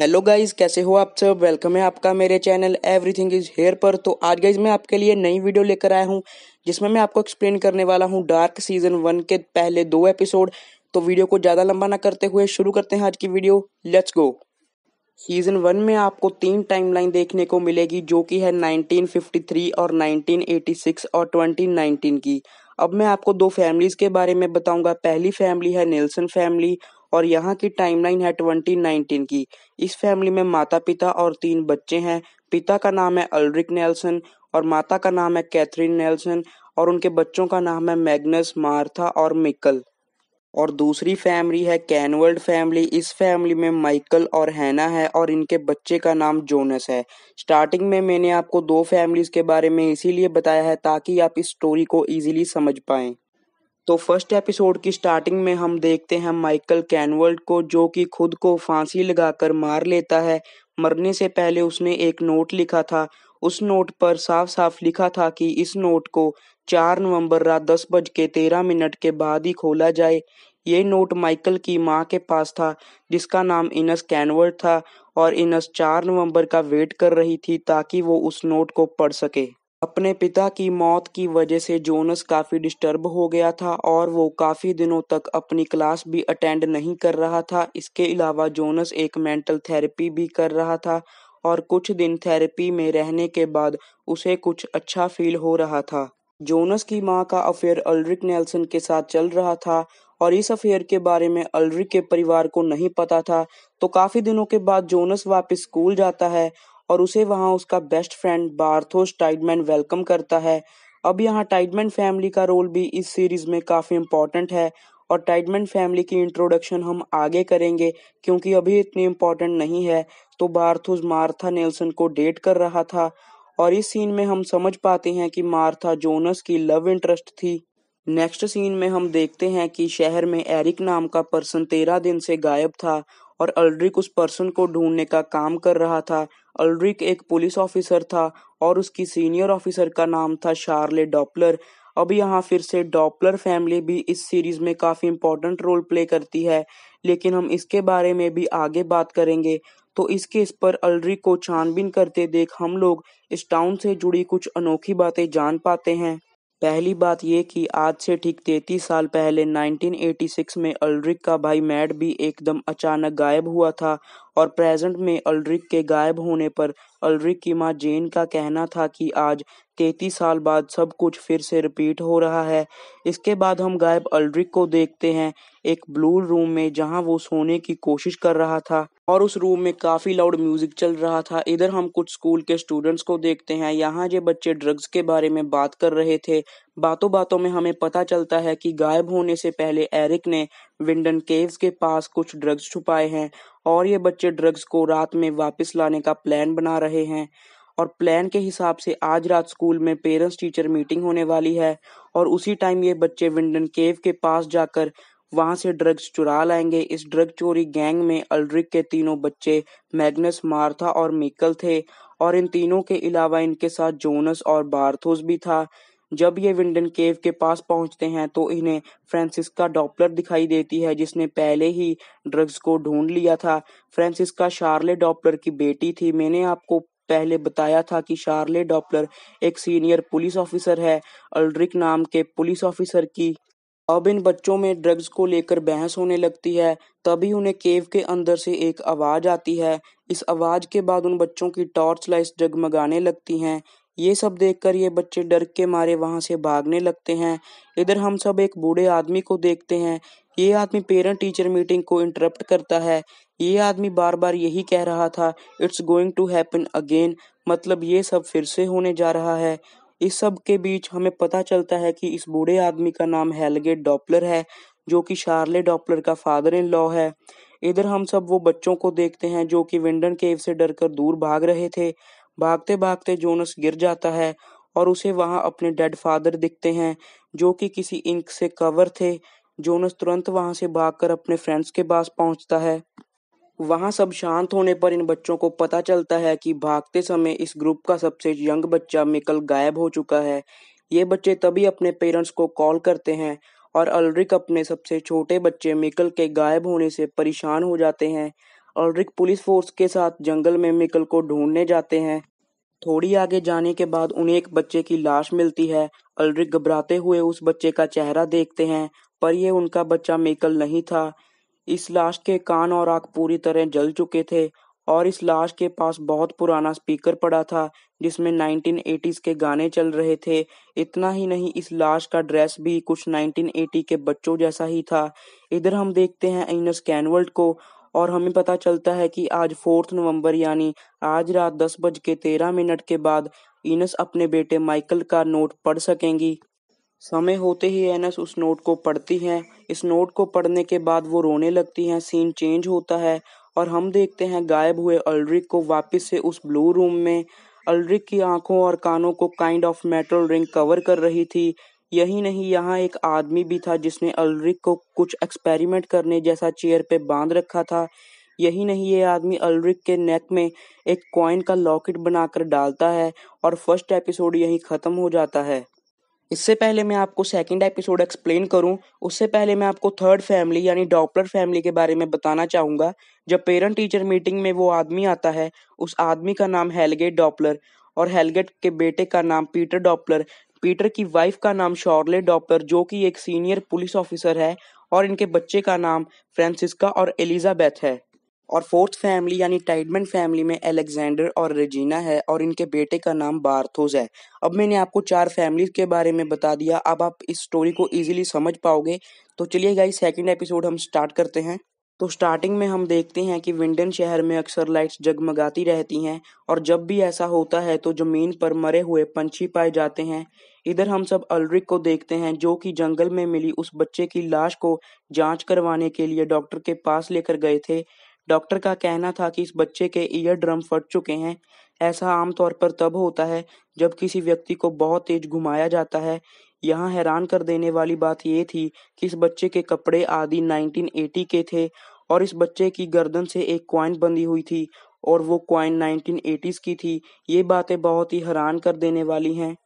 Hello guys कैसे हो आप सब वेलकम है आपका मेरे चैनल एवरीथिंग इज हेयर पर तो आज गाइज मैं आपके लिए नई वीडियो लेकर आया हूँ जिसमें मैं आपको एक्सप्लेन करने वाला हूँ डार्क सीजन वन के पहले दो एपिसोड तो वीडियो को ज़्यादा लंबा ना करते हुए शुरू करते हैं आज की video let's go season one में आपको तीन टाइमलाइन देखने को मिलेगी जो कि है 1953 और 1986 और 2019 की अब मैं आपको दो फैमिलीज के बारे में बताऊंगा पहली फैमिली है नेल्सन फैमिली और यहाँ की टाइमलाइन है 2019 की इस फैमिली में माता पिता और तीन बच्चे हैं पिता का नाम है अल्ड्रिक नेल्सन और माता का नाम है कैथरीन नेल्सन और उनके बच्चों का नाम है मैग्नस मार्था और मिकल और दूसरी फैमिली है कैनवर्ल्ड फैमिली इस फैमिली में माइकल और हैना है और इनके बच्चे का नाम जोनस है स्टार्टिंग में मैंने आपको दो फैमिलीज के बारे में इसीलिए बताया है ताकि आप इस स्टोरी को इजीली समझ पाएं तो फर्स्ट एपिसोड की स्टार्टिंग में हम देखते हैं माइकल कैनवर्ल्ड को जो कि खुद को फांसी लगाकर मार लेता है मरने से पहले उसने एक नोट लिखा था उस नोट पर साफ साफ लिखा था कि इस नोट को चार नवंबर रात दस बज के तेरह मिनट के बाद ही खोला जाए ये नोट माइकल की माँ के पास था जिसका नाम इनस कैनवर्ड था और इनस चार नवंबर का वेट कर रही थी ताकि वो उस नोट को पढ़ सके अपने पिता की मौत की वजह से जोनस काफी डिस्टर्ब हो गया था और वो काफी दिनों तक अपनी क्लास भी अटेंड नहीं कर रहा था। इसके अलावा जोनस एक मेंटल थेरेपी भी कर रहा था और कुछ दिन थेरेपी में रहने के बाद उसे कुछ अच्छा फील हो रहा था। जोनस की मां का अफेयर अल्ड्रिक नेल्सन के साथ चल रहा था और इस अफेयर के बारे में अल्ड्रिक के परिवार को नहीं पता था तो काफी दिनों के बाद जोनस वापस स्कूल जाता है और उसे वहां उसका best friend Bartosz Tiedemann welcome करता है अब यहाँ टाइडमैन फैमिली का रोल भी इस सीरीज में काफ़ी इम्पोर्टेंट है और टाइडमैन फैमिली की इंट्रोडक्शन हम आगे करेंगे क्योंकि अभी इतनी इम्पोर्टेंट नहीं है तो बार्थोस मार्था नेल्सन को डेट कर रहा था और इस सीन में हम समझ पाते हैं कि मार्था जोनस की लव इंटरेस्ट थी नेक्स्ट सीन में हम देखते हैं कि शहर में एरिक नाम का पर्सन तेरह दिन से गायब था और अल्ड्रिक उस पर्सन को ढूंढने का काम कर रहा था अल्रिक एक पुलिस ऑफिसर था और उसकी सीनियर ऑफिसर का नाम था शार्ले डॉपलर अब यहाँ फिर से डॉपलर फैमिली भी इस सीरीज में काफ़ी इंपॉर्टेंट रोल प्ले करती है लेकिन हम इसके बारे में भी आगे बात करेंगे तो इस केस पर अल्रिक को छानबीन करते देख हम लोग इस टाउन से जुड़ी कुछ अनोखी बातें जान पाते हैं पहली बात ये कि आज से ठीक तैतीस साल पहले 1986 में अल्रिक का भाई मैड भी एकदम अचानक गायब हुआ था और प्रेजेंट में अल्ड्रिक के गायब होने पर अल्ड्रिक की मां जेन का कहना था कि आज तैतीस साल बाद सब कुछ फिर से रिपीट हो रहा है इसके बाद हम गायब अल्ड्रिक को देखते हैं एक ब्लू रूम में जहां वो सोने की कोशिश कर रहा था और उस रूम में काफी लाउड म्यूजिक चल रहा था इधर हम कुछ स्कूल के स्टूडेंट्स को देखते हैं यहाँ ये बच्चे ड्रग्स के बारे में बात कर रहे थे बातों बातों में हमें पता चलता है कि गायब होने से पहले एरिक ने विंडन केव्स के पास कुछ ड्रग्स छुपाए हैं और ये बच्चे ड्रग्स को रात में वापस लाने का प्लान बना रहे हैं और प्लान के हिसाब से आज रात स्कूल में पेरेंट्स टीचर मीटिंग होने वाली है और उसी टाइम ये बच्चे विंडन केव के पास जाकर वहां से ड्रग्स चुरा लाएंगे इस ड्रग चोरी गैंग में अल्ड्रिक के तीनों बच्चे मैग्नस मार्था और मिकल थे और इन तीनों के अलावा इनके साथ जोनस और बार्थोस भी था जब ये विंडन केव के पास पहुंचते हैं तो इन्हें फ्रांसिस्का डॉपलर दिखाई देती है जिसने पहले ही ड्रग्स को ढूंढ लिया था फ्रांसिस्का शार्ले डॉपलर की बेटी थी मैंने आपको पहले बताया था कि शार्ले डॉपलर एक सीनियर पुलिस ऑफिसर है अल्ड्रिक नाम के पुलिस ऑफिसर की अब इन बच्चों में ड्रग्स को लेकर बहस होने लगती है तभी उन्हें केव के अंदर से एक आवाज आती है इस आवाज के बाद उन बच्चों की टॉर्च लाइट जगमगाने लगती हैं ये सब देखकर ये बच्चे डर के मारे वहां से भागने लगते हैं इधर हम सब एक बूढ़े आदमी को देखते हैं ये आदमी पेरेंट टीचर मीटिंग को इंटरप्ट करता है ये आदमी बार बार यही कह रहा था it's going to happen again मतलब ये सब फिर से होने जा रहा है इस सब के बीच हमें पता चलता है कि इस बूढ़े आदमी का नाम हेलगेट डॉपलर है जो कि शार्ले डॉपलर का फादर इन लॉ है इधर हम सब वो बच्चों को देखते हैं जो कि विंडन केव से डरकर दूर भाग रहे थे भागते भागते जोनस गिर जाता है और उसे वहां अपने डेड फादर दिखते हैं जो कि किसी इंक से कवर थे जोनस तुरंत वहां से भागकर अपने फ्रेंड्स के पास पहुंचता है वहां सब शांत होने पर इन बच्चों को पता चलता है कि भागते समय इस ग्रुप का सबसे यंग बच्चा मिकल गायब हो चुका है ये बच्चे तभी अपने पेरेंट्स को कॉल करते हैं और अलरिक अपने सबसे छोटे बच्चे मिकल के गायब होने से परेशान हो जाते हैं और रिक पुलिस फोर्स के साथ जंगल में मिकल को ढूंढने जाते हैं थोड़ी आगे जाने के बाद उन्हें एक बच्चे की लाश मिलती है अलरिक घबराते हुए उस बच्चे का चेहरा देखते हैं पर यह उनका बच्चा मेकल नहीं था इस लाश के कान और आंख पूरी तरह जल चुके थे और इस लाश के पास बहुत पुराना स्पीकर पड़ा था जिसमें 1980s के गाने चल रहे थे इतना ही नहीं इस लाश का ड्रेस भी कुछ 1980 के बच्चों जैसा ही था इधर हम देखते हैं इनस कैनवर्ल्ड को और हमें पता चलता है कि आज फोर्थ नवंबर यानी आज रात दस बज के तेरह मिनट के बाद इनस अपने बेटे माइकल का नोट पढ़ सकेंगी समय होते ही एनस उस नोट को पढ़ती हैं इस नोट को पढ़ने के बाद वो रोने लगती हैं सीन चेंज होता है और हम देखते हैं गायब हुए अल्ड्रिक को वापस से उस ब्लू रूम में अल्ड्रिक की आंखों और कानों को kind of metal ring cover कर रही थी यही नहीं यहाँ एक आदमी भी था जिसने अलरिक को कुछ एक्सपेरिमेंट करने जैसा चेयर पे बांध रखा था यही नहीं ये आदमी अलरिक के नेक में एक कॉइन का लॉकेट बनाकर डालता है और फर्स्ट एपिसोड यहीं ख़त्म हो जाता है इससे पहले मैं आपको सेकंड एपिसोड एक्सप्लेन करूं उससे पहले मैं आपको थर्ड फैमिली यानी डॉपलर फैमिली के बारे में बताना चाहूँगा जब पेरेंट टीचर मीटिंग में वो आदमी आता है उस आदमी का नाम हेलगेट डॉपलर और हेलगेट के बेटे का नाम पीटर डॉपलर पीटर की वाइफ का नाम शॉर्ले डॉपलर जो कि एक सीनियर पुलिस ऑफिसर है और इनके बच्चे का नाम फ्रांसिस्का और एलिजाबेथ है और फोर्थ फैमिली यानी टाइडमन फैमिली में अलेक्जेंडर और रेजीना है और इनके बेटे का नाम बार्थोज है अब मैंने आपको चार फैमिली के बारे में बता दिया अब आप इस स्टोरी को इजीली समझ पाओगे तो चलिए गाइस सेकंड एपिसोड हम स्टार्ट करते हैं तो स्टार्टिंग में हम देखते हैं कि विंडन शहर में अक्सर लाइट्स जगमगाती रहती हैं और जब भी ऐसा होता है तो जमीन पर मरे हुए पंछी पाए जाते हैं इधर हम सब अल्रिक को देखते हैं जो कि जंगल में मिली उस बच्चे की लाश को जांच करवाने के लिए डॉक्टर के पास लेकर गए थे डॉक्टर का कहना था कि इस बच्चे के ईयर ड्रम फट चुके हैं ऐसा आमतौर पर तब होता है जब किसी व्यक्ति को बहुत तेज घुमाया जाता है यहाँ हैरान कर देने वाली बात ये थी कि इस बच्चे के कपड़े आदि 1980 के थे और इस बच्चे की गर्दन से एक क्वाइन बंधी हुई थी और वो क्वाइन 1980s की थी ये बातें बहुत ही हैरान कर देने वाली हैं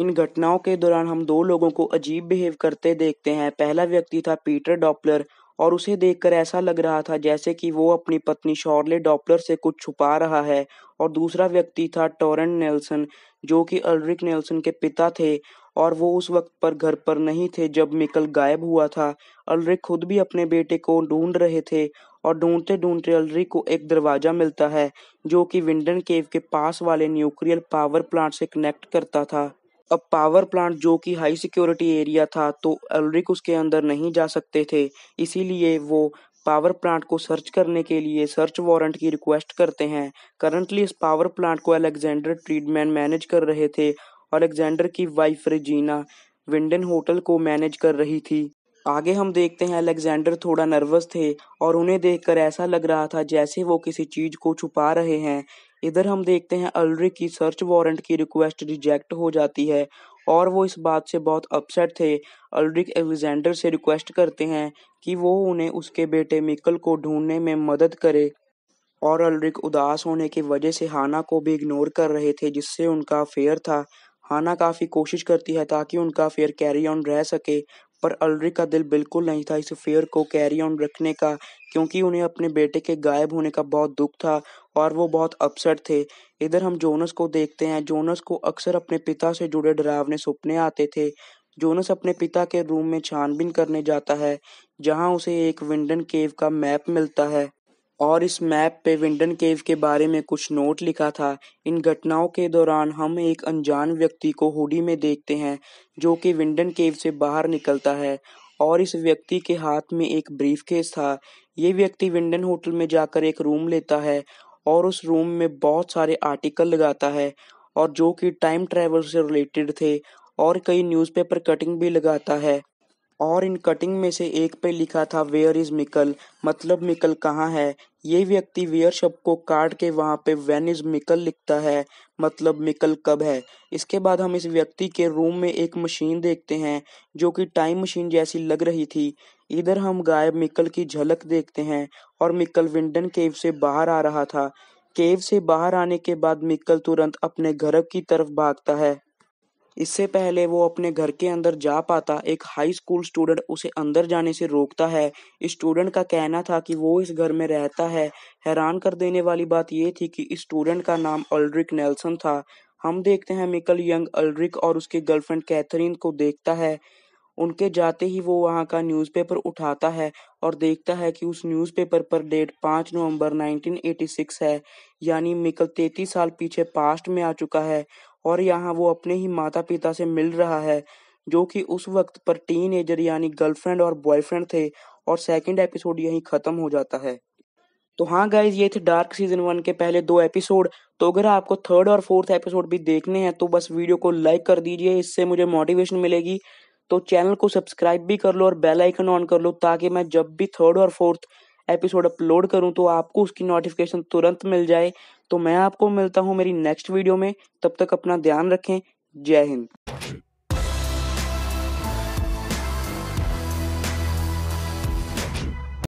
इन घटनाओं के दौरान हम दो लोगों को अजीब बिहेव करते देखते हैं पहला व्यक्ति था पीटर डॉपलर और उसे देखकर ऐसा लग रहा था जैसे कि वो अपनी पत्नी शॉर्ले डॉपलर से कुछ छुपा रहा है और दूसरा व्यक्ति था टोरेंट नेल्सन जो कि अल्ड्रिक नेल्सन के पिता थे और वो उस वक्त पर घर पर नहीं थे जब मिकल गायब हुआ था अलरिक खुद भी अपने बेटे को ढूंढ रहे थे और ढूंढते ढूंढते अलरिक को एक दरवाजा मिलता है जो कि विंडन केव के पास वाले न्यूक्लियर पावर प्लांट से कनेक्ट करता था अब पावर प्लांट जो कि हाई सिक्योरिटी एरिया था तो अलरिक उसके अंदर नहीं जा सकते थे इसीलिए वो पावर प्लांट को सर्च करने के लिए सर्च वारंट की रिक्वेस्ट करते हैं करंटली इस पावर प्लांट को अलेक्जेंडर ट्रीडमैन मैनेज कर रहे थे अलेक्जेंडर की वाइफ रेजीना विंडन होटल को मैनेज कर रही थी आगे हम देखते हैं अलेक्जेंडर थोड़ा नर्वस थे और उन्हें देखकर ऐसा लग रहा था जैसे वो किसी चीज को छुपा रहे हैं इधर हम देखते हैं अल्ड्रिक की सर्च वारंट की रिक्वेस्ट रिजेक्ट हो जाती है और वो इस बात से बहुत अपसेट थे अल्रिक एलेक्जेंडर से रिक्वेस्ट करते हैं कि वो उन्हें उसके बेटे मिकल को ढूंढने में मदद करे और अल्रिक उदास होने की वजह से हाना को भी इग्नोर कर रहे थे जिससे उनका अफेयर था हाना काफ़ी कोशिश करती है ताकि उनका अफेयर कैरी ऑन रह सके पर अलरी का दिल बिल्कुल नहीं था इस अफेयर को कैरी ऑन रखने का क्योंकि उन्हें अपने बेटे के गायब होने का बहुत दुख था और वो बहुत अपसेट थे इधर हम जोनस को देखते हैं जोनस को अक्सर अपने पिता से जुड़े डरावने सपने आते थे जोनस अपने पिता के रूम में छानबीन करने जाता है जहां उसे एक विंडन केव का मैप मिलता है और इस मैप पे विंडन केव के बारे में कुछ नोट लिखा था इन घटनाओं के दौरान हम एक अनजान व्यक्ति को हुडी में देखते हैं जो कि विंडन केव से बाहर निकलता है और इस व्यक्ति के हाथ में एक ब्रीफकेस था ये व्यक्ति विंडन होटल में जाकर एक रूम लेता है और उस रूम में बहुत सारे आर्टिकल लगाता है और जो कि टाइम ट्रेवल से रिलेटेड थे और कई न्यूज़पेपर कटिंग भी लगाता है और इन कटिंग में से एक पे लिखा था वेयर इज मिकल मतलब मिकल कहाँ है ये व्यक्ति वेयर शब्द को काट के वहाँ पे वेन इज मिकल लिखता है मतलब मिकल कब है इसके बाद हम इस व्यक्ति के रूम में एक मशीन देखते हैं जो कि टाइम मशीन जैसी लग रही थी इधर हम गायब मिकल की झलक देखते हैं और मिकल विंडन केव से बाहर आ रहा था केव से बाहर आने के बाद मिकल तुरंत अपने घर की तरफ भागता है इससे पहले वो अपने घर के अंदर जा पाता एक हाई स्कूल स्टूडेंट उसे अंदर जाने से रोकता है इस स्टूडेंट का कहना था कि वो इस घर में रहता है हैरान कर देने वाली बात यह थी कि इस स्टूडेंट का नाम अल्ड्रिक नेल्सन था हम देखते हैं मिकल यंग अल्ड्रिक और उसकी गर्लफ्रेंड कैथरीन को देखता है उनके जाते ही वो वहाँ का न्यूज़पेपर उठाता है और देखता है कि उस न्यूज़पेपर पर डेट पाँच नवंबर 1986 है यानी मिकल तैतीस साल पीछे पास्ट में आ चुका है और यहाँ वो अपने ही माता पिता से मिल रहा है जो कि उस वक्त पर टीन एजर यानी गर्लफ्रेंड और बॉयफ्रेंड थे और सेकंड एपिसोड यही खत्म हो जाता है तो हाँ गाइज ये थे डार्क सीजन वन के पहले दो एपिसोड तो अगर आपको थर्ड और फोर्थ एपिसोड भी देखने हैं तो बस वीडियो को लाइक कर दीजिए इससे मुझे मोटिवेशन मिलेगी तो चैनल को सब्सक्राइब भी कर लो और बेल आइकन ऑन कर लो ताकि मैं जब भी थर्ड और फोर्थ एपिसोड अपलोड करूं तो आपको उसकी नोटिफिकेशन तुरंत मिल जाए तो मैं आपको मिलता हूं मेरी नेक्स्ट वीडियो में तब तक अपना ध्यान रखें जय हिंद